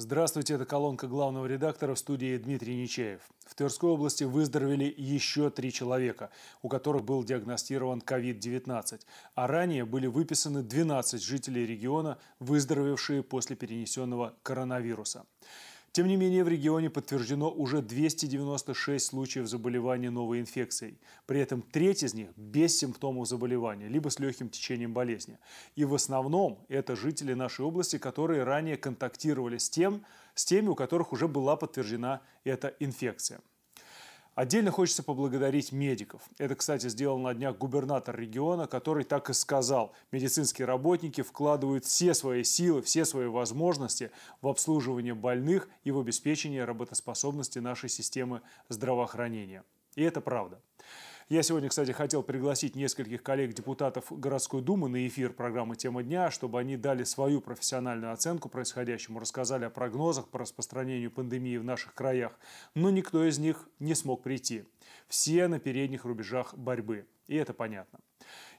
Здравствуйте, это колонка главного редактора в студии Дмитрий Нечаев. В Тверской области выздоровели еще три человека, у которых был диагностирован COVID-19, а ранее были выписаны 12 жителей региона, выздоровевшие после перенесенного коронавируса. Тем не менее, в регионе подтверждено уже 296 случаев заболевания новой инфекцией. При этом треть из них без симптомов заболевания, либо с легким течением болезни. И в основном это жители нашей области, которые ранее контактировали с, тем, с теми, у которых уже была подтверждена эта инфекция. Отдельно хочется поблагодарить медиков. Это, кстати, сделал на днях губернатор региона, который так и сказал. Медицинские работники вкладывают все свои силы, все свои возможности в обслуживание больных и в обеспечение работоспособности нашей системы здравоохранения. И это правда. Я сегодня, кстати, хотел пригласить нескольких коллег-депутатов городской думы на эфир программы «Тема дня», чтобы они дали свою профессиональную оценку происходящему, рассказали о прогнозах по распространению пандемии в наших краях. Но никто из них не смог прийти. Все на передних рубежах борьбы. И это понятно.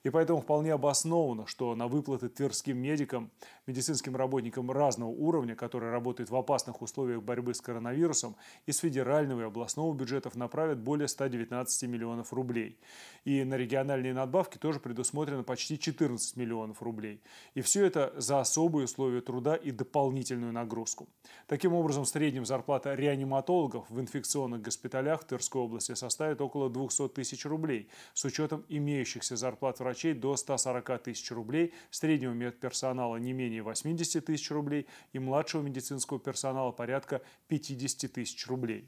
И поэтому вполне обосновано, что на выплаты тверским медикам, медицинским работникам разного уровня, которые работают в опасных условиях борьбы с коронавирусом, из федерального и областного бюджетов направят более 119 миллионов рублей. И на региональные надбавки тоже предусмотрено почти 14 миллионов рублей. И все это за особые условия труда и дополнительную нагрузку. Таким образом, в среднем зарплата реаниматологов в инфекционных госпиталях в Тверской области составит около 200 тысяч рублей, с учетом имеющихся зарплат врачей врачей до 140 тысяч рублей, среднего медперсонала не менее 80 тысяч рублей и младшего медицинского персонала порядка 50 тысяч рублей.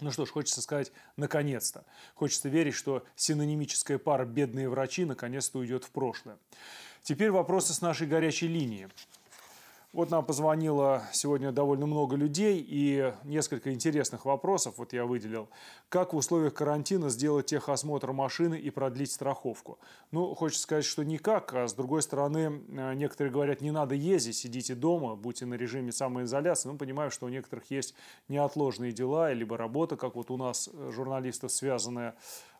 Ну что ж, хочется сказать, наконец-то. Хочется верить, что синонимическая пара «бедные врачи» наконец-то уйдет в прошлое. Теперь вопросы с нашей горячей линии. Вот нам позвонило сегодня довольно много людей и несколько интересных вопросов вот я выделил. Как в условиях карантина сделать техосмотр машины и продлить страховку? Ну, хочется сказать, что никак, а с другой стороны, э, некоторые говорят, не надо ездить, сидите дома, будьте на режиме самоизоляции. Мы ну, понимаем, что у некоторых есть неотложные дела, либо работа, как вот у нас, э, журналистов, связанная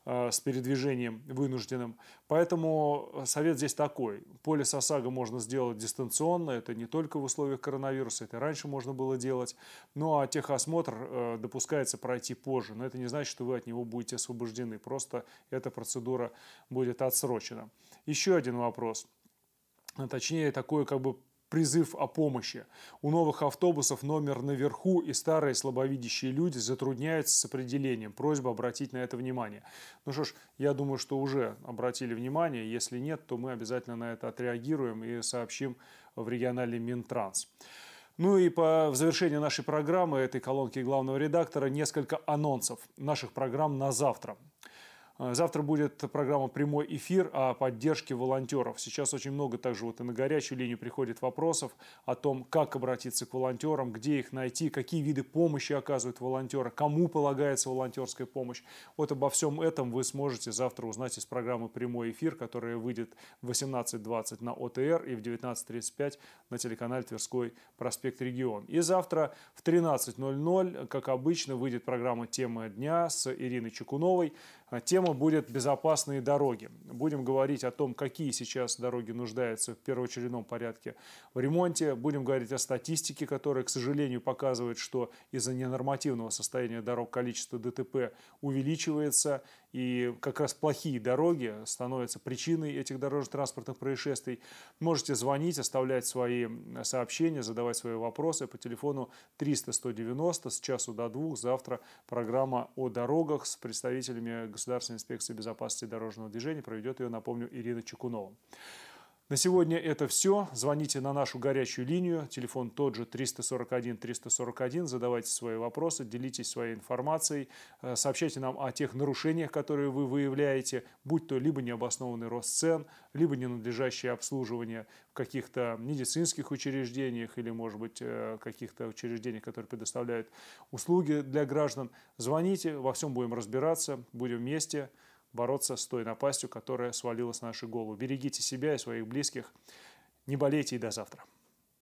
Э, с передвижением вынужденным. Поэтому э, совет здесь такой. Полис ОСАГО можно сделать дистанционно, это не только в условиях коронавируса, это раньше можно было делать. Ну а техосмотр э, допускается пройти позже, но это не значит, что вы от него будете освобождены, просто эта процедура будет отсрочена. Еще один вопрос. Точнее, такое как бы призыв о помощи. У новых автобусов номер наверху, и старые слабовидящие люди затрудняются с определением. Просьба обратить на это внимание. Ну что ж, я думаю, что уже обратили внимание. Если нет, то мы обязательно на это отреагируем и сообщим в региональный Минтранс. Ну и по в завершении нашей программы, этой колонки главного редактора, несколько анонсов наших программ на завтра. Э, завтра будет программа «Прямой эфир» о поддержке волонтеров. Сейчас очень много также вот и на горячую линию приходит вопросов о том, как обратиться к волонтерам, где их найти, какие виды помощи оказывают волонтеры, кому полагается волонтерская помощь. Вот обо всем этом вы сможете завтра узнать из программы «Прямой эфир», которая выйдет в 18.20 на ОТР и в 19.35 на телеканале Тверской проспект Регион. И завтра в 13.00, как обычно, выйдет программа «Тема дня» с Ириной Чекуновой. Э, тема тема будет безопасные дороги. Будем говорить о том, какие сейчас дороги нуждаются в первоочередном порядке в ремонте. Будем говорить о статистике, которая, к сожалению, показывает, что из-за ненормативного состояния дорог количество ДТП увеличивается. И как раз плохие дороги становятся причиной этих дорожно-транспортных происшествий. Можете звонить, оставлять свои э, сообщения, задавать свои вопросы по телефону 300-190 с часу до двух. Завтра программа о дорогах с представителями Государственной инспекции безопасности дорожного движения проведет ее, напомню, Ирина Чекунова. На сегодня это все. Звоните на нашу горячую линию. Телефон тот же 341-341. Задавайте свои вопросы, делитесь своей информацией. Э, сообщайте нам о тех нарушениях, которые вы выявляете, будь то либо необоснованный рост цен, либо ненадлежащее обслуживание в каких-то медицинских учреждениях или, может быть, э, каких-то учреждениях, которые предоставляют услуги для граждан. Звоните, во всем будем разбираться, будем вместе бороться с той напастью, которая свалилась на наши голову. Берегите себя и своих близких. Не болейте и до завтра.